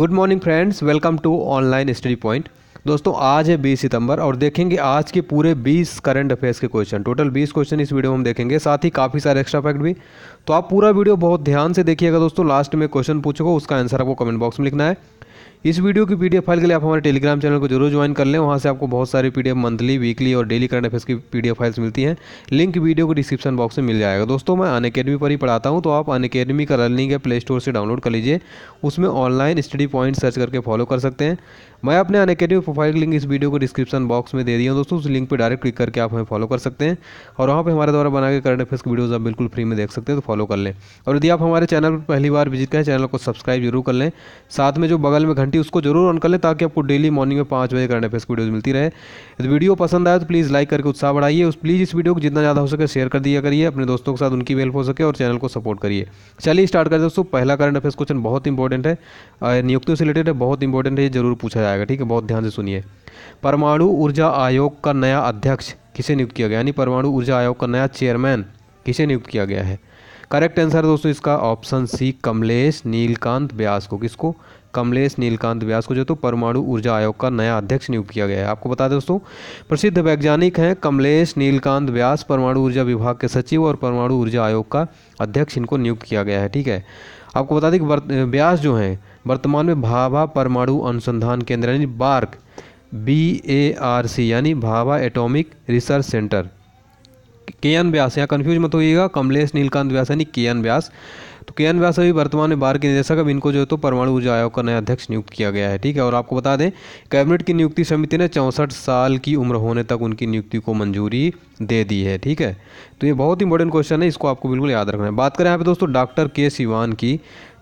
good morning friends welcome to online study point दोस्तों आज है 20 सितंबर और देखेंगे आज के पूरे 20 करंट अफेयर्स के क्वेश्चन टोटल 20 क्वेश्चन इस वीडियो में हम देखेंगे साथ ही काफ़ी सारे एक्स्ट्रा फैक्ट भी तो आप पूरा वीडियो बहुत ध्यान से देखिएगा दोस्तों लास्ट में क्वेश्चन पूछोगे उसका आंसर आपको कमेंट बॉक्स में लिखना है इस वीडियो की पीडीएफ फाइल के लिए आप हमारे टेलीग्राम चैनल को जरूर ज्वाइन कर लें वहाँ से आपको बहुत सारी पीडीएफ मंथली वीकली और डेली करंट अफेयर्स की पीडीएफ फाइल्स मिलती हैं लिंक वीडियो को डिस्क्रिप्शन बॉक्स में मिल जाएगा दोस्तों मैं अन अकेडमी पर ही पढ़ाता हूँ तो आप अन अकेडमी का लर्निंग है प्ले स्टोर से डाउनलोड कर लीजिए उसमें ऑनलाइन स्टडी पॉइंट सर्च करके फॉलो कर सकते हैं मैं अपने अन अकेडमी प्रोफाइल लिंक इस वीडियो को डिस्क्रिप्शन बॉक्स में दे दिया हूँ दोस्तों उस लिंक पर डायरेक्ट क्लिक करके आप हमें फॉलो कर सकते हैं और वहाँ पर हमारे द्वारा बनाए करंट अफेयर्स की वीडियोज़ आप बिल्कुल फ्री में देख सकते हैं तो फॉलो कर लें और यदि आप हमारे चैनल पर पहली बार विजिट करें चैनल को सब्सक्राइब जरूर कर लें साथ में जो बगल में घंटे घंटी उसको जरूर ऑन कर लें ताकि आपको डेली मॉर्निंग में पाँच बजे करने पर इसकी वीडियोज़ मिलती रहे यदि वीडियो पसंद आए तो प्लीज़ लाइक करके उत्साह बढ़ाइए उस प्लीज़ इस वीडियो को जितना ज़्यादा हो सके शेयर कर दिया करिए अपने दोस्तों के साथ उनकी भी हेल्प हो सके और चैनल को सपोर्ट करिए चलिए स्टार्ट करें दोस्तों पहला करंट अफेयर्स क्वेश्चन बहुत इंपॉर्टेंट है नियुक्तियों से रिलेटेड है बहुत इंपॉर्टेंट है ये जरूर पूछा जाएगा ठीक है बहुत ध्यान से सुनिए परमाणु ऊर्जा आयोग का नया अध्यक्ष किसे नियुक्त किया गया यानी परमाणु ऊर्जा आयोग का नया चेयरमैन किसे नियुक्त किया गया है करेक्ट आंसर दोस्तों इसका ऑप्शन सी कमलेश नीलकांत ब्यास को किसको कमलेश नीलकांत व्यास को जो तो परमाणु ऊर्जा आयोग का नया अध्यक्ष नियुक्त किया गया है आपको बता दें दोस्तों प्रसिद्ध वैज्ञानिक हैं कमलेश नीलकांत व्यास परमाणु ऊर्जा विभाग के सचिव और परमाणु ऊर्जा आयोग का अध्यक्ष इनको नियुक्त किया गया है ठीक है आपको बता दें कि व्यास जो हैं वर्तमान में भाभा परमाणु अनुसंधान केंद्र यानी BARC B A R C यानी Bhabha atomic research centre K N Vyas यहाँ कन्फ्यूज मत होइएगा कमलेश नीलकांत व्यास यानी के एन व्यास तो के एन व्यास भी वर्तमान में बार के निदेशक अब इनको जो है तो परमाणु ऊर्जा आयोग का नया अध्यक्ष नियुक्त किया गया है ठीक है और आपको बता दें कैबिनेट की नियुक्ति समिति ने चौंसठ साल की उम्र होने तक उनकी नियुक्ति को मंजूरी दे दी है ठीक है तो ये बहुत इंपॉर्टेंट क्वेश्चन है इसको आपको बिल्कुल याद रखना है बात करें यहाँ पे दोस्तों डॉक्टर के सिवान की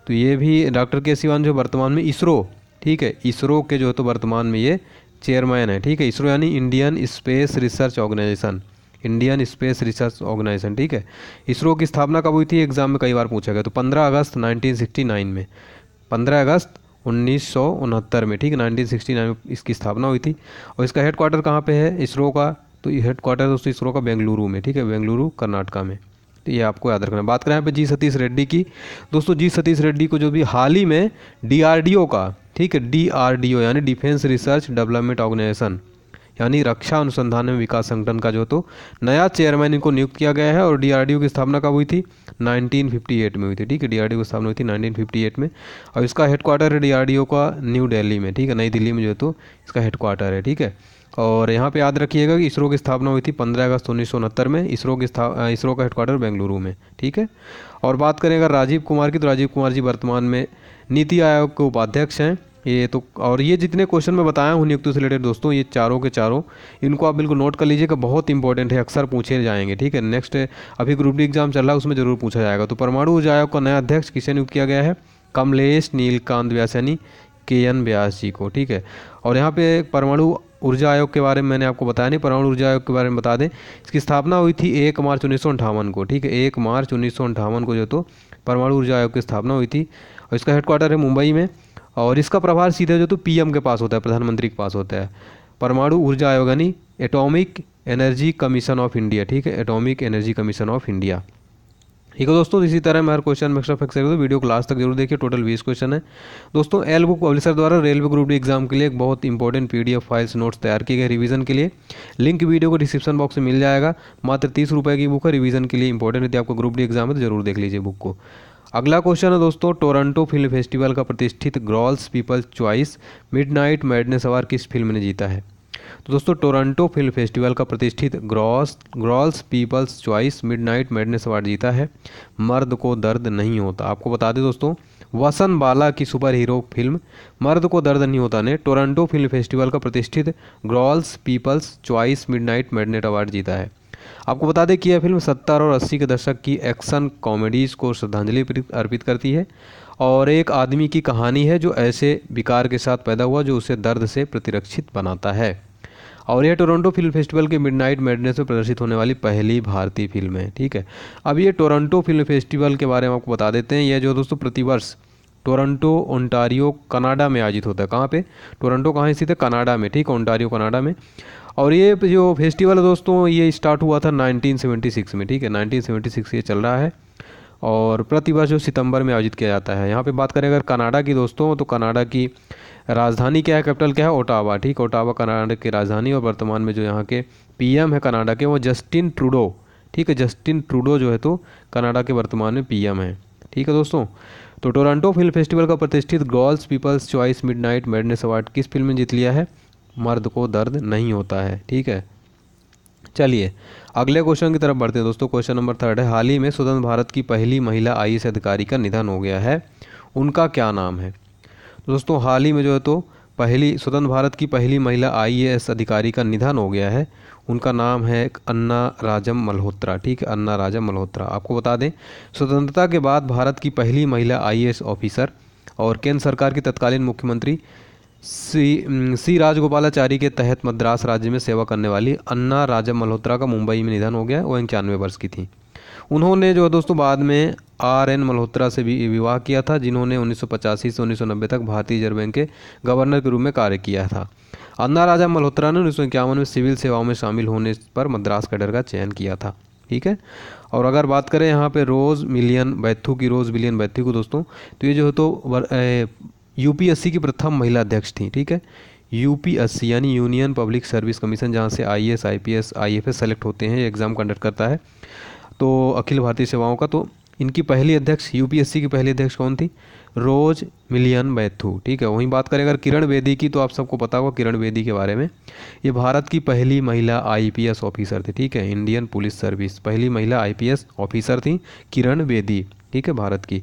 तो ये भी डॉक्टर के सिवान जो वर्तमान में इसरो ठीक है इसरो के जो है तो वर्तमान में ये चेयरमैन है ठीक है इसरो यानी Indian space research organisation Indian space research organisation ठीक है इसरो की स्थापना कब हुई थी एग्जाम में कई बार पूछा गया तो 15 अगस्त 1969 में 15 अगस्त उन्नीस में ठीक है 1969 में इसकी स्थापना हुई थी और इसका हेड क्वार्टर कहाँ पर है इसरो का तो ये हेड क्वार्टर दोस्तों इसरो का बेंगलुरु में ठीक है बेंगलुरु कर्नाटका में तो ये आपको याद रखना बात करें यहाँ जी सतीश रेड्डी की दोस्तों जी सतीश रेड्डी को जो भी हाल ही में डी का ठीक है डी यानी डिफेंस रिसर्च डेवलपमेंट ऑर्गेनाइजेशन यानी रक्षा अनुसंधान एवं विकास संगठन का जो तो नया चेयरमैन इनको नियुक्त किया गया है और डीआरडीओ की स्थापना कब हुई थी 1958 में हुई थी ठीक है डीआरडीओ की स्थापना हुई थी 1958 में और इसका हेडक्वार्टर है डीआरडीओ का न्यू दिल्ली में ठीक है नई दिल्ली में जो तो इसका हेडक्वार्टर है ठीक है और यहाँ पे याद रखिएगा कि इसरो की स्थापना हुई थी पंद्रह अगस्त उन्नीस में इसरो की इसरो का हेडक्वार्टर बेंगलुरु में ठीक है और बात करें अगर राजीव कुमार की तो राजीव कुमार जी वर्तमान में नीति आयोग के उपाध्यक्ष हैं ये तो और ये जितने क्वेश्चन मैं बताया हूँ नियुक्ति से रिलेटेड दोस्तों ये चारों के चारों इनको आप बिल्कुल नोट कर लीजिएगा बहुत इंपॉर्टेंट है अक्सर पूछे जाएंगे ठीक है नेक्स्ट अभी ग्रुप डी एग्जाम चल रहा है उसमें जरूर पूछा जाएगा तो परमाणु ऊर्जा आयोग का नया अध्यक्ष किसे नियुक्त किया गया है कमलेश नीलकांत व्यास यानी के एन व्यास जी को ठीक है और यहाँ पे परमाणु ऊर्जा आयोग के बारे में मैंने आपको बताया नहीं परमाणु ऊर्जा आयोग के बारे में बता दें इसकी स्थापना हुई थी एक मार्च उन्नीस को ठीक है एक मार्च उन्नीस को जो तो परमाणु ऊर्जा आयोग की स्थापना हुई थी और इसका हेडक्वार्टर है मुंबई में और इसका प्रभार सीधे जो तो पीएम के पास होता है प्रधानमंत्री के पास होता है परमाणु ऊर्जा आयोग यानी atomic energy commission of India ठीक है atomic energy commission of India ठीक है दोस्तों इसी तरह मैं हर क्वेश्चन में एक्स्ट्रा फैक्स कर वीडियो को लास्ट तक जरूर देखिए टोटल बीस क्वेश्चन है दोस्तों एल बुक पब्लिशर द्वारा रेलवे ग्रुप डी एग्जाम के लिए एक बहुत इंपॉर्टेंट पीडीएफ फाइल्स नोट्स तैयार किए गए रिवीजन के लिए लिंक वीडियो को डिस्क्रिप्शन बॉक्स में मिल जाएगा मात्र तीस रुपये की बुक है रिवीजन के लिए इंपॉर्टेंट है आपको ग्रुप डी एग्जाम है तो जरूर देख लीजिए बुक को अगला क्वेश्चन है दोस्तों टोरंटो फिल्म फेस्टिवल का प्रतिष्ठित Grolsch people's choice night madness award किस फिल्म ने जीता है तो दोस्तों टोरंटो फिल्म फेस्टिवल का प्रतिष्ठित gross Grolsch people's choice night madness award जीता है मर्द को दर्द नहीं होता आपको बता दें दोस्तों वसन बाला की सुपर हीरो फिल्म मर्द को दर्द नहीं होता ने टोरंटो फिल्म फेस्टिवल का प्रतिष्ठित Grolsch people's choice night madness award जीता है आपको बता दें कि यह फिल्म सत्तर और अस्सी के दशक की एक्शन कॉमेडीज़ को श्रद्धांजलि अर्पित करती है और एक आदमी की कहानी है जो ऐसे विकार के साथ पैदा हुआ जो उसे दर्द से प्रतिरक्षित बनाता है और यह टोरंटो फिल्म फेस्टिवल के मिडनाइट मेडनेस में प्रदर्शित होने वाली पहली भारतीय फिल्म है ठीक है अब ये टोरंटो फिल्म फेस्टिवल के बारे में आपको बता देते हैं यह जो दोस्तों प्रतिवर्ष टोरंटो ओंटारियो कनाडा में आयोजित होता है कहाँ पे टोरंटो कहाँ स्थित है कनाडा में ठीक है ओंटारियो कनाडा में और ये जो फेस्टिवल है दोस्तों ये स्टार्ट हुआ था 1976 में ठीक है 1976 ये चल रहा है और प्रतिवर्ष जो सितंबर में आयोजित किया जाता है यहाँ पे बात करें अगर कनाडा की दोस्तों तो कनाडा की राजधानी क्या है कैपिटल क्या है ओटावा ठीक ओटावा कनाडा की राजधानी और वर्तमान में जो यहाँ के पीएम है कनाडा के वो जस्टिन ट्रूडो ठीक है जस्टिन ट्रूडो जो है तो कनाडा के वर्तमान में पीएम है ठीक है दोस्तों तो टोरंटो फिल्म फेस्टिवल का प्रतिष्ठित Grolsch people's choice midnight madness award किस फिल्म ने जीत लिया है मर्द को दर्द नहीं होता है ठीक है चलिए अगले क्वेश्चन की तरफ बढ़ते हैं दोस्तों क्वेश्चन नंबर थर्ड है हाल ही में स्वतंत्र भारत की पहली महिला आई अधिकारी का निधन हो गया है उनका क्या नाम है दोस्तों हाल ही में जो है तो पहली स्वतंत्र भारत की पहली महिला आई अधिकारी का निधन हो गया है उनका नाम है अन्ना राजम मल्होत्रा ठीक है अन्ना राजम मल्होत्रा आपको बता दें स्वतंत्रता के बाद भारत की पहली महिला आई ऑफिसर और केंद्र सरकार की तत्कालीन मुख्यमंत्री सी सी राजगोपालाचारी के तहत मद्रास राज्य में सेवा करने वाली अन्ना राजा मल्होत्रा का मुंबई में निधन हो गया वो इक्यानवे वर्ष की थी उन्होंने जो है दोस्तों बाद में आर एन मल्होत्रा से भी विवाह किया था जिन्होंने उन्नीस से उन्नीस तक भारतीय रिजर्व बैंक के गवर्नर के रूप में कार्य किया था अन्ना राजा मल्होत्रा ने उन्नीस में सिविल सेवाओं में शामिल होने पर मद्रास कैडर का चयन किया था ठीक है और अगर बात करें यहाँ पे रोज़ मिलियन बैथू की रोज़ मिलियन बैथू को दोस्तों तो ये जो है तो यूपीएससी की प्रथम महिला अध्यक्ष थी ठीक है यूपीएससी यानी यूनियन पब्लिक सर्विस कमीशन जहाँ से I S I P S I F S select होते हैं एग्ज़ाम कंडक्ट करता है तो अखिल भारतीय सेवाओं का तो इनकी पहली अध्यक्ष यूपीएससी की पहली अध्यक्ष कौन थी रोज मिलियन बैथू ठीक है वहीं बात करें अगर किरण बेदी की तो आप सबको पता होगा किरण बेदी के बारे में ये भारत की पहली महिला आईपीएस ऑफिसर थी ठीक है इंडियन पुलिस सर्विस पहली महिला आईपीएस ऑफिसर थी किरण बेदी ठीक है भारत की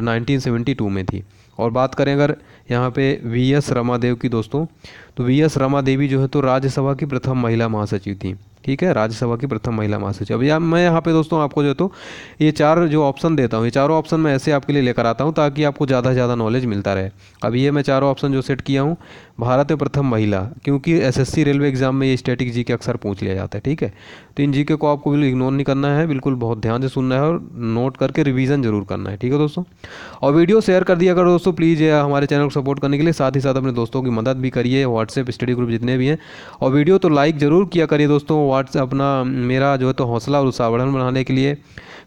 नाइनटीन सेवेंटी टू में थी और बात करें अगर यहाँ पे वी एस रमादेव की दोस्तों तो वी एस रमादेवी जो है तो राज्यसभा की प्रथम महिला महासचिव थी ठीक है राज्यसभा की प्रथम महिला महासचिव अब या मैं यहाँ पे दोस्तों आपको जो है तो ये चार जो ऑप्शन देता हूँ ये चारों ऑप्शन मैं ऐसे आपके लिए लेकर आता हूँ ताकि आपको ज़्यादा से ज़्यादा नॉलेज मिलता रहे अब ये मैं चारों ऑप्शन जो सेट किया हूँ भारत में प्रथम महिला क्योंकि एस रेलवे एग्जाम में ये स्टैटिक जी के अक्सर पूछ लिया जाता है ठीक है तो इन जी को आपको बिल्कुल इग्नोर नहीं करना है बिल्कुल बहुत ध्यान से सुनना है और नोट करके रिविज़न जरूर करना है ठीक है दोस्तों और वीडियो शेयर कर दिया करो दोस्तों प्लीज़ हमारे चैनल को सपोर्ट करने के लिए साथ ही साथ अपने दोस्तों की मदद भी करिए व्हाट्सएप स्टडी ग्रुप जितने भी हैं और वीडियो तो लाइक ज़रूर किया करिए दोस्तों व्हाट्स अपना मेरा जो है तो हौसला और उसावरण बढ़ाने के लिए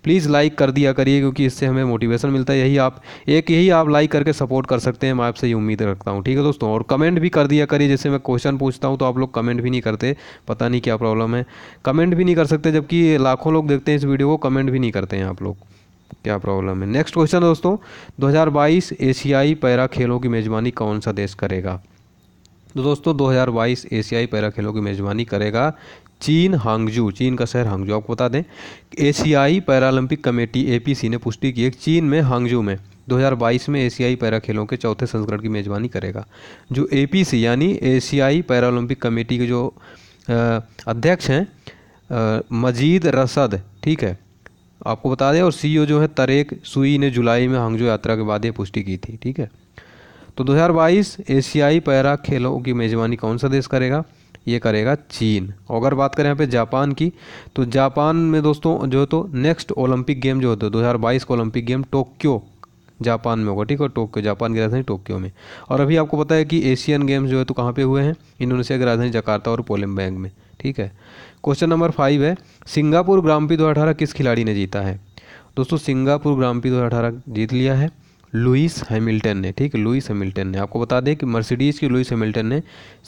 प्लीज़ लाइक कर दिया करिए क्योंकि इससे हमें मोटिवेशन मिलता है यही आप एक यही आप लाइक करके सपोर्ट कर सकते हैं मैं आपसे ये उम्मीद रखता हूँ ठीक है दोस्तों और कमेंट भी कर दिया करिए जैसे मैं क्वेश्चन पूछता हूँ तो आप लोग कमेंट भी नहीं करते पता नहीं क्या प्रॉब्लम है कमेंट भी नहीं कर सकते जबकि लाखों लोग देखते हैं इस वीडियो को कमेंट भी नहीं करते हैं आप लोग क्या प्रॉब्लम है नेक्स्ट क्वेश्चन दोस्तों 2022 एशियाई पैरा खेलों की मेज़बानी कौन सा देश करेगा तो दोस्तों 2022 एशियाई पैरा खेलों की मेज़बानी करेगा चीन हांगजू चीन का शहर हांगजू आपको बता दें एशियाई पैरालंपिक कमेटी एपीसी ने पुष्टि की है चीन में हांगजू में 2022 में एशियाई पैरा खेलों के चौथे संस्करण की मेज़बानी करेगा जो एपीसी यानी एशियाई पैरालंपिक कमेटी के जो अध्यक्ष हैं मजीद रसद ठीक है आपको बता दें और सीईओ जो है तरेक सुई ने जुलाई में हांगजू यात्रा के बाद ये पुष्टि की थी ठीक है तो 2022 एशियाई पैरा खेलों की मेज़बानी कौन सा देश करेगा ये करेगा चीन और अगर बात करें यहाँ पे जापान की तो जापान में दोस्तों जो है तो नेक्स्ट ओलंपिक गेम जो होते हैं दो हज़ार बाईस का ओलंपिक गेम टोक्यो जापान में होगा ठीक है टोक्यो जापान की राजधानी टोक्यो में और अभी आपको पता है कि एशियन गेम्स जो है तो कहाँ पे हुए हैं इंडोनेशिया की राजधानी जकार्ता और पोलमबैंग में ठीक है क्वेश्चन नंबर फाइव है सिंगापुर ग्राम्पी दो किस खिलाड़ी ने जीता है दोस्तों सिंगापुर ग्राम्पी दो जीत लिया है लुइस हैमिल्टन ने ठीक लुइस हैमिल्टन ने आपको बता दें कि मर्सिडीज़ की लुइस हैमिल्टन ने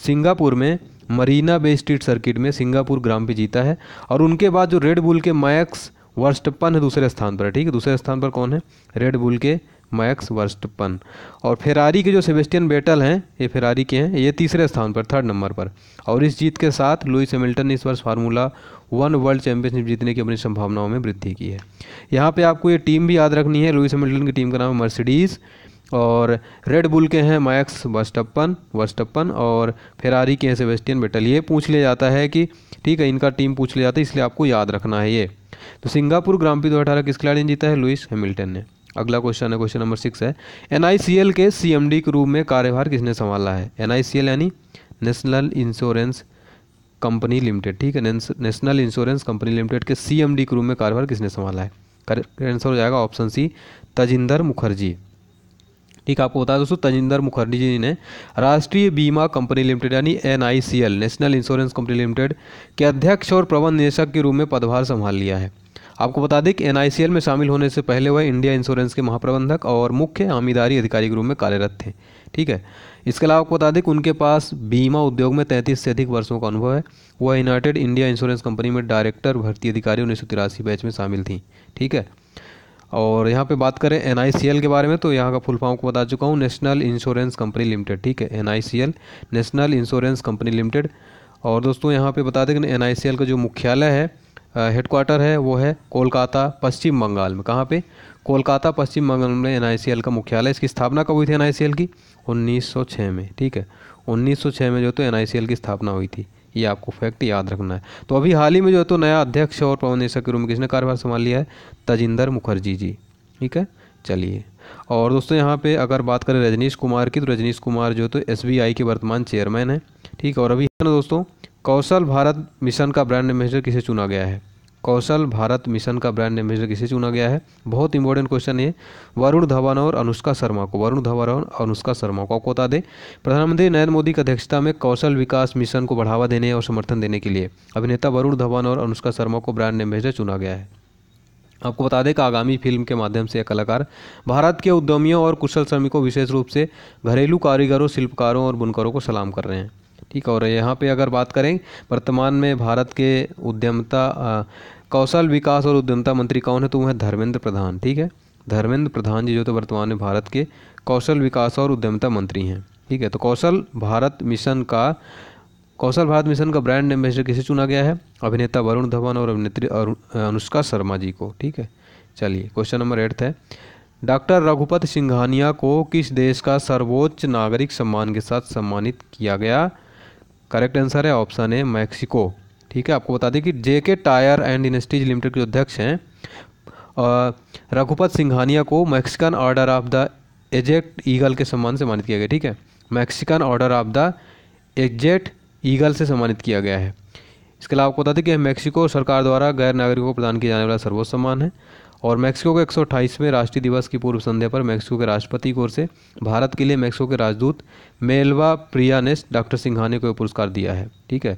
सिंगापुर में मरीना बे स्ट्रीट सर्किट में सिंगापुर ग्राम पे जीता है और उनके बाद जो रेड बुल के मैक्स वर्स्टप्पन है दूसरे स्थान पर ठीक है दूसरे स्थान पर कौन है रेड बुल के मैक्स वर्स्टपन और फेरारी के जो सेबेस्टियन बेटल हैं ये फेरारी के हैं ये तीसरे स्थान पर थर्ड नंबर पर और इस जीत के साथ लुइस हेमिल्टन ने इस वर्ष फार्मूला वन वर्ल्ड चैंपियनशिप जीतने की अपनी संभावनाओं में वृद्धि की है यहाँ पे आपको ये टीम भी याद रखनी है लुइस हेमिल्टन की टीम का नाम है मर्सिडीज़ और रेड बुल के हैं मैक्स वर्स्टपन वर्स्टपन और फेरारी के हैं सेबेस्टियन बेटल ये पूछ लिया जाता है कि ठीक है इनका टीम पूछ लिया जाता है इसलिए आपको याद रखना है ये तो सिंगापुर ग्राम पी दो अठारह किस खिलाड़ी ने जीता है लुइस हेमिल्टन ने अगला क्वेश्चन है क्वेश्चन नंबर सिक्स है एन के सी के रूप में कार्यभार किसने संभाला है एन यानी नेशनल इंश्योरेंस कंपनी लिमिटेड ठीक है नेशनल इंश्योरेंस कंपनी लिमिटेड के सी एम डी के रूप में कार्यभार किसने संभाला है करेक्ट आंसर हो जाएगा ऑप्शन सी तजिंदर मुखर्जी ठीक आपको बता दोस्तों तजिंदर मुखर्जी जी ने राष्ट्रीय बीमा कंपनी लिमिटेड यानी N national insurance company limited के अध्यक्ष और प्रबंध निदेशक के रूप में पदभार संभाल लिया है आपको बता दें कि एन में शामिल होने से पहले वह इंडिया इंश्योरेंस के महाप्रबंधक और मुख्य आमीदारी अधिकारी के रूप में कार्यरत थे ठीक है इसके अलावा आपको बता दें कि उनके पास बीमा उद्योग में तैंतीस से अधिक वर्षों का अनुभव है वह यूनाइटेड इंडिया इंश्योरेंस कंपनी में डायरेक्टर भर्ती अधिकारी उन्नीस बैच में शामिल थी ठीक है और यहाँ पे बात करें एन के बारे में तो यहाँ का फुल फॉर्म को बता चुका हूँ नेशनल इंश्योरेंस कंपनी लिमिटेड ठीक है N national insurance company limited और दोस्तों यहाँ पे बता दें कि एन का जो मुख्यालय है हेडक्वार्टर है वो है कोलकाता पश्चिम बंगाल में कहाँ पे कोलकाता पश्चिम बंगाल में एन का मुख्यालय इसकी स्थापना कब हुई थी एन की 1906 में ठीक है 1906 में जो तो एन की स्थापना हुई थी ये आपको फैक्ट याद रखना है तो अभी हाल ही में जो तो नया अध्यक्ष और पवन निदेशक के रूप में किसने कार्यभार संभाल लिया है तजिंदर मुखर्जी जी ठीक है चलिए और दोस्तों यहाँ पे अगर बात करें रजनीश कुमार की तो रजनीश कुमार जो तो एस के वर्तमान चेयरमैन हैं ठीक है और अभी है ना दोस्तों कौशल भारत मिशन का ब्रांड एम्बेसडर किसे चुना गया है कौशल भारत मिशन का ब्रांड एम्बेसडर किसे चुना गया है बहुत इंपॉर्टेंट क्वेश्चन है वरुण धवन और अनुष्का शर्मा को वरुण धवन और अनुष्का शर्मा को आपको बता दें प्रधानमंत्री नरेंद्र मोदी की अध्यक्षता में कौशल विकास मिशन को बढ़ावा देने और समर्थन देने के लिए अभिनेता वरुण धवन और अनुष्का शर्मा को ब्रांड एम्बेसडर चुना गया है आपको बता दें कि आगामी फिल्म के माध्यम से यह कलाकार भारत के उद्यमियों और कुशल श्रमिकों विशेष रूप से घरेलू कारीगरों शिल्पकारों और बुनकरों को सलाम कर रहे हैं ठीक और यहाँ पे अगर बात करें वर्तमान में भारत के उद्यमता कौशल विकास और उद्यमता मंत्री कौन है तो वो है धर्मेंद्र प्रधान ठीक है धर्मेंद्र प्रधान जी जो तो वर्तमान में भारत के कौशल विकास और उद्यमता मंत्री हैं ठीक है तो कौशल भारत मिशन का कौशल भारत मिशन का ब्रांड एम्बेसडर किसे चुना गया है अभिनेता वरुण धवन और अभिनेत्री अनुष्का शर्मा जी को ठीक है चलिए क्वेश्चन नंबर एट है डॉक्टर रघुपत सिंघानिया को किस देश का सर्वोच्च नागरिक सम्मान के साथ सम्मानित किया गया करेक्ट आंसर है ऑप्शन ए मैक्सिको ठीक है आपको बता दें कि जे के टायर एंड इंडस्ट्रीज लिमिटेड के अध्यक्ष हैं रघुपत सिंघानिया को मैक्सिकन ऑर्डर ऑफ द एजेक्ट ईगल के सम्मान से सम्मानित किया गया ठीक है मैक्सिकन ऑर्डर ऑफ द एजेक्ट ईगल से सम्मानित किया गया है इसके अलावा आपको बता दें कि मैक्सिको सरकार द्वारा गैर नागरिकों को प्रदान किया जाने वाला सर्वोच्च सम्मान है और मैक्सिको के एक में राष्ट्रीय दिवस की पूर्व संध्या पर मैक्सिको के राष्ट्रपति की ओर से भारत के लिए मैक्सिको के राजदूत मेलवा प्रियानेस डॉक्टर सिंघाने को यह पुरस्कार दिया है ठीक है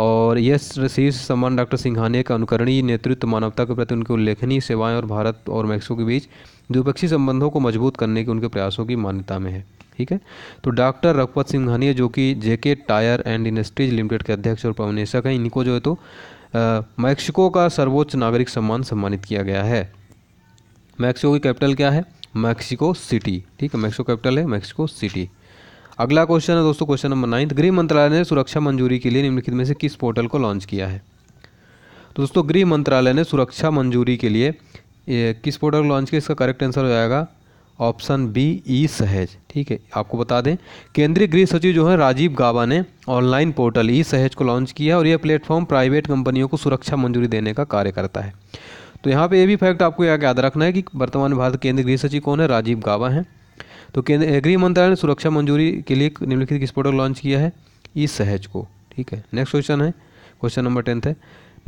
और यह शीर्ष सम्मान डॉक्टर सिंघानिया का अनुकरणीय नेतृत्व मानवता के प्रति उनकी उल्लेखनीय सेवाएं और भारत और मैक्सिको के बीच द्विपक्षीय संबंधों को मजबूत करने के उनके प्रयासों की मान्यता में है ठीक है तो डॉक्टर रघुपत सिंघानिया जो कि JK tyre and industries limited के अध्यक्ष और प्रवनेशक हैं इनको जो है तो मैक्सिको का सर्वोच्च नागरिक सम्मान सम्मानित किया गया है मैक्सिको की कैपिटल क्या है मैक्सिको सिटी ठीक है मैक्सिको कैपिटल है मैक्सिको सिटी अगला क्वेश्चन है दोस्तों क्वेश्चन नंबर नाइन्थ गृह मंत्रालय ने सुरक्षा मंजूरी के लिए निम्नलिखित में से किस पोर्टल को लॉन्च किया है तो दोस्तों गृह मंत्रालय ने सुरक्षा मंजूरी के लिए किस पोर्टल को लॉन्च किया इसका करेक्ट आंसर हो जाएगा ऑप्शन बी ई सहज ठीक है आपको बता दें केंद्रीय गृह सचिव जो है राजीव गाबा ने ऑनलाइन पोर्टल ई सहज को लॉन्च किया और यह प्लेटफॉर्म प्राइवेट कंपनियों को सुरक्षा मंजूरी देने का कार्य करता है तो यहाँ पे ये भी फैक्ट आपको याद रखना है कि वर्तमान भारत केंद्रीय गृह सचिव कौन है राजीव गाबा हैं तो केंद्र गृह मंत्रालय ने सुरक्षा मंजूरी के लिए निम्नलिखित किस पोर्टल लॉन्च किया है ई सहज को ठीक है नेक्स्ट क्वेश्चन है क्वेश्चन नंबर टेंथ है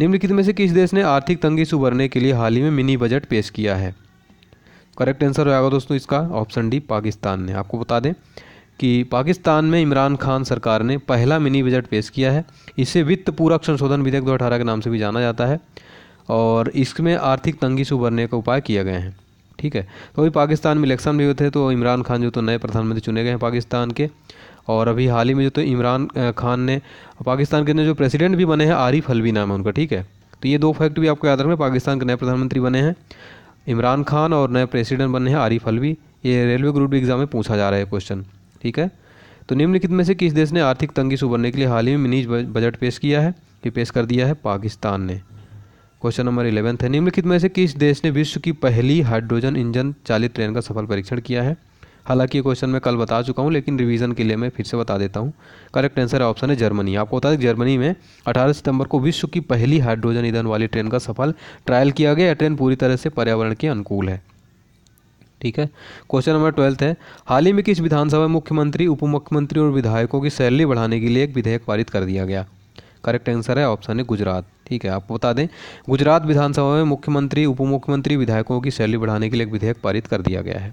निम्नलिखित में से किस देश ने आर्थिक तंगी से उभरने के लिए हाल ही में मिनी बजट पेश किया है करेक्ट आंसर हो जाएगा दोस्तों इसका ऑप्शन डी पाकिस्तान ने आपको बता दें कि पाकिस्तान में इमरान खान सरकार ने पहला मिनी बजट पेश किया है इसे वित्त पूरक संशोधन विधेयक दो के नाम से भी जाना जाता है और इसमें आर्थिक तंगी से उभरने का उपाय किया गया है ठीक है तो अभी पाकिस्तान में इलेक्शन भी हुए थे तो इमरान खान जो तो नए प्रधानमंत्री चुने गए हैं पाकिस्तान के और अभी हाल ही में जो तो इमरान खान ने पाकिस्तान के अंदर जो प्रेसिडेंट भी बने हैं आरिफ हलवी नाम है उनका ठीक है तो ये दो फैक्ट भी आपको याद रखना पाकिस्तान के नए प्रधानमंत्री बने हैं इमरान खान और नए प्रेसिडेंट बने हैं आरिफ हलवी ये रेलवे ग्रुप एग्ज़ाम में पूछा जा रहा है क्वेश्चन ठीक है तो निम्नलिखित में से किस देश ने आर्थिक तंगी से उभरने के लिए हाल ही में मिनी बजट पेश किया है ये पेश कर दिया है पाकिस्तान ने क्वेश्चन नंबर इलेवेंथ है निम्नलिखित में से किस देश ने विश्व की पहली हाइड्रोजन इंजन चालित ट्रेन का सफल परीक्षण किया है हालांकि ये क्वेश्चन मैं कल बता चुका हूँ लेकिन रिवीजन के लिए मैं फिर से बता देता हूँ करेक्ट आंसर ऑप्शन है जर्मनी आपको बता दें जर्मनी में 18 सितंबर को विश्व की पहली हाइड्रोजन ईंधन वाली ट्रेन का सफल ट्रायल किया गया ट्रेन पूरी तरह से पर्यावरण के अनुकूल है ठीक है क्वेश्चन नंबर ट्वेल्थ है हाल ही में किस विधानसभा में मुख्यमंत्री उप मुख्यमंत्री और विधायकों की सैलरी बढ़ाने के लिए एक विधेयक पारित कर दिया गया करेक्ट आंसर है ऑप्शन है गुजरात ठीक है आपको बता दें गुजरात विधानसभा में मुख्यमंत्री उप मुख्यमंत्री विधायकों की सैलरी बढ़ाने के लिए एक विधेयक पारित कर दिया गया है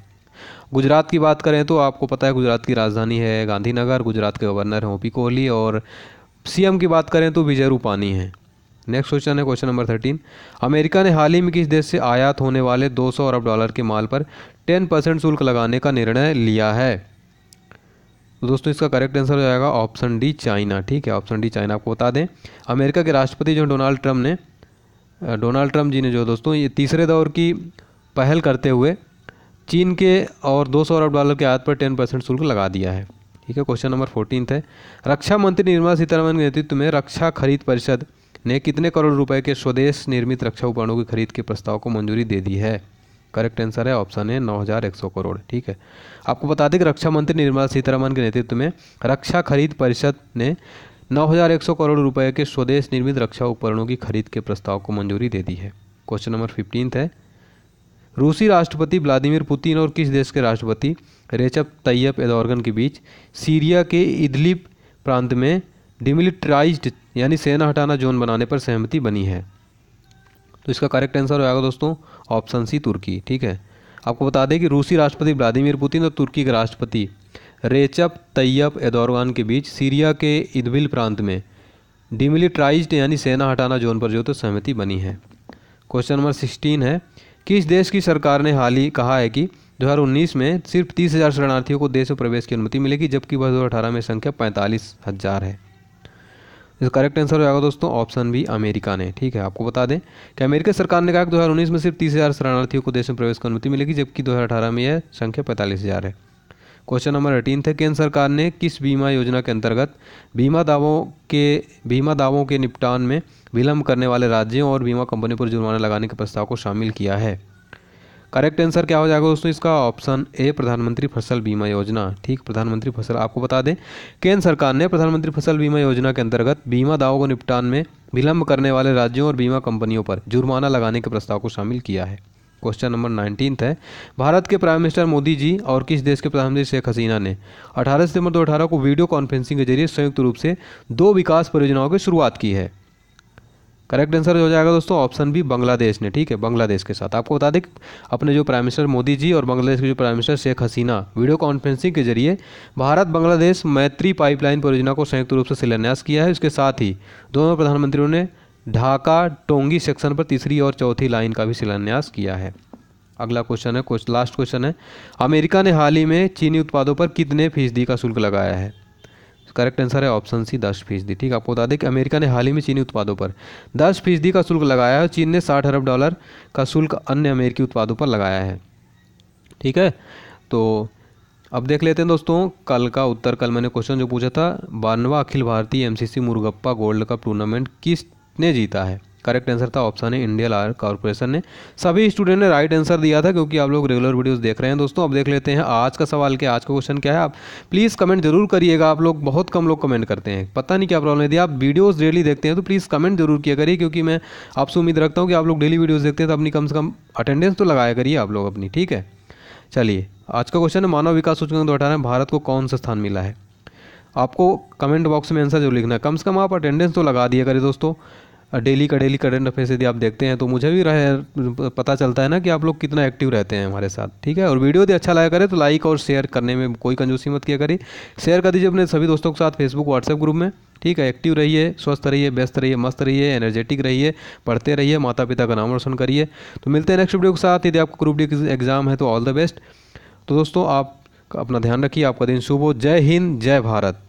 गुजरात की बात करें तो आपको पता है गुजरात की राजधानी है गांधीनगर गुजरात के गवर्नर हैं ओपी कोहली और सीएम की बात करें तो विजय रूपानी हैं नेक्स्ट क्वेश्चन है क्वेश्चन नंबर थर्टीन अमेरिका ने हाल ही में किस देश से आयात होने वाले 200 अरब डॉलर के माल पर 10 परसेंट शुल्क लगाने का निर्णय लिया है तो दोस्तों इसका करेक्ट आंसर हो जाएगा ऑप्शन डी चाइना ठीक है ऑप्शन डी चाइना आपको बता दें अमेरिका के राष्ट्रपति जो डोनाल्ड ट्रंप ने डोनाल्ड ट्रंप जी ने जो दोस्तों ये तीसरे दौर की पहल करते हुए चीन के और दो सौ अरब डॉलर के आयात पर टेन परसेंट शुल्क लगा दिया है ठीक है क्वेश्चन नंबर फोर्टीन है रक्षा मंत्री निर्मला सीतारमन के नेतृत्व में रक्षा खरीद परिषद ने कितने करोड़ रुपए के स्वदेश निर्मित रक्षा उपकरणों की खरीद के प्रस्ताव को मंजूरी दे दी है करेक्ट आंसर है ऑप्शन है सौ करोड़ ठीक है आपको बता दें कि रक्षा मंत्री निर्मला सीतारामन के नेतृत्व में रक्षा खरीद परिषद ने नौ हजार एक सौ करोड़ रुपए के स्वदेश निर्मित रक्षा उपकरणों की खरीद के प्रस्ताव को मंजूरी दे दी है क्वेश्चन नंबर फिफ्टीन है रूसी राष्ट्रपति व्लादिमीर पुतिन और किस देश के राष्ट्रपति रेचप तैयब एदौरगन के बीच सीरिया के इदलिब प्रांत में डिमिलिट्राइज यानी सेना हटाना जोन बनाने पर सहमति बनी है तो इसका करेक्ट आंसर होगा दोस्तों ऑप्शन सी तुर्की ठीक है आपको बता दें कि रूसी राष्ट्रपति व्लादिमीर पुतिन और तुर्की के राष्ट्रपति रेचप तैयब एदौरगान के बीच सीरिया के इदबिल प्रांत में डिमिलिट्राइज यानी सेना हटाना जोन पर जो तो सहमति बनी है क्वेश्चन नंबर सिक्सटीन है किस देश की सरकार ने हाल ही कहा है कि 2019 में सिर्फ तीस हज़ार शरणार्थियों को देश में प्रवेश की अनुमति मिलेगी जबकि वह अठारह में संख्या पैंतालीस हज़ार है इसका करेक्ट आंसर हो जाएगा दोस्तों ऑप्शन बी अमेरिका ने ठीक है आपको बता दें कि अमेरिका सरकार ने कहा कि 2019 में सिर्फ तीस हज़ार शरणार्थियों को देश में प्रवेश की अनुमति मिलेगी जबकि 2018 में यह संख्या पैंतालीस हज़ार है क्वेश्चन नंबर एटीन थे केंद्र सरकार ने किस बीमा योजना के अंतर्गत बीमा दावों के बीमा दावों के निपटान में विलंब करने वाले राज्यों और बीमा कंपनी पर जुर्माना लगाने के प्रस्ताव को शामिल किया है करेक्ट आंसर क्या हो जाएगा दोस्तों इसका ऑप्शन ए प्रधानमंत्री फसल बीमा योजना ठीक प्रधानमंत्री फसल आपको बता दें केंद्र सरकार ने प्रधानमंत्री फसल बीमा योजना के अंतर्गत बीमा दावों को निपटान में विलंब करने वाले राज्यों और बीमा कंपनियों पर जुर्माना लगाने के प्रस्ताव को शामिल किया है क्वेश्चन नंबर नाइनटीन है भारत के प्राइम मिनिस्टर मोदी जी और किस देश के प्रधानमंत्री शेख हसीना ने 18 सितंबर 2018 को वीडियो कॉन्फ्रेंसिंग के जरिए संयुक्त रूप से दो विकास परियोजनाओं की शुरुआत की है करेक्ट आंसर हो जाएगा दोस्तों ऑप्शन बी बांग्लादेश ने ठीक है बांग्लादेश के साथ आपको बता दें अपने जो प्राइम मिनिस्टर मोदी जी और बांग्लादेश के जो prime minister Sheikh Hasina video conferencing के जरिए भारत बांग्लादेश मैत्री पाइपलाइन परियोजना को संयुक्त रूप से शिलान्यास किया है इसके साथ ही दोनों प्रधानमंत्रियों ने ढाका टोंगी सेक्शन पर तीसरी और चौथी लाइन का भी शिलान्यास किया है अगला क्वेश्चन है लास्ट क्वेश्चन है अमेरिका ने हाल ही में चीनी उत्पादों पर कितने फीसदी का शुल्क लगाया है करेक्ट आंसर है ऑप्शन सी दस फीसदी ठीक आपको बता दें कि अमेरिका ने हाल ही में चीनी उत्पादों पर दस फीसदी का शुल्क लगाया है चीन ने साठ अरब डॉलर का शुल्क अन्य अमेरिकी उत्पादों पर लगाया है ठीक है तो अब देख लेते हैं दोस्तों कल का उत्तर कल मैंने क्वेश्चन जो पूछा था बानवा अखिल भारतीय MCC Murugappa gold cup tournament किसने जीता है करेक्ट आंसर था ऑप्शन है इंडियल आयर कॉरपोरेशन ने सभी स्टूडेंट ने राइट आंसर दिया था क्योंकि आप लोग रेगुलर वीडियोस देख रहे हैं दोस्तों अब देख लेते हैं आज का सवाल क्या आज का क्वेश्चन क्या है आप प्लीज़ कमेंट जरूर करिएगा आप लोग बहुत कम लोग कमेंट करते हैं पता नहीं क्या प्रॉब्लम यदि आप वीडियोज़ डेली देखते हैं तो प्लीज़ कमेंट जरूर किया करिए क्योंकि मैं आपसे उम्मीद रखता हूँ कि आप लोग डेली वीडियोज़ देखते हैं तो अपनी कम से कम अटेंडेंस तो लगाया करिए आप लोग अपनी ठीक है चलिए आज का क्वेश्चन है मानव विकास सूचकांक दो अठारह भारत को कौन सा स्थान मिला है आपको कमेंट बॉक्स में आंसर जरूर लिखना है कम से कम आप अटेंडेंस तो लगा दिया करें दोस्तों डेली का डेली करंट अफेयर्स यदि आप देखते हैं तो मुझे भी रहे पता चलता है ना कि आप लोग कितना एक्टिव रहते हैं हमारे साथ ठीक है और वीडियो यदि अच्छा लगा करे तो लाइक और शेयर करने में कोई कंजूसी मत किया करें शेयर कर दीजिए अपने सभी दोस्तों के साथ फेसबुक व्हाट्सएप ग्रुप में ठीक है एक्टिव रहिए स्वस्थ रहिए व्यस्त रहिए मस्त रहिए एनर्जेटिक रहिए पढ़ते रहिए माता पिता का नाम रोशन करिए तो मिलते हैं नेक्स्ट वीडियो के साथ यदि आपको ग्रुप डी एग्ज़ाम है तो ऑल द बेस्ट तो दोस्तों आप अपना ध्यान रखिए आपका दिन शुभ हो जय हिंद जय भारत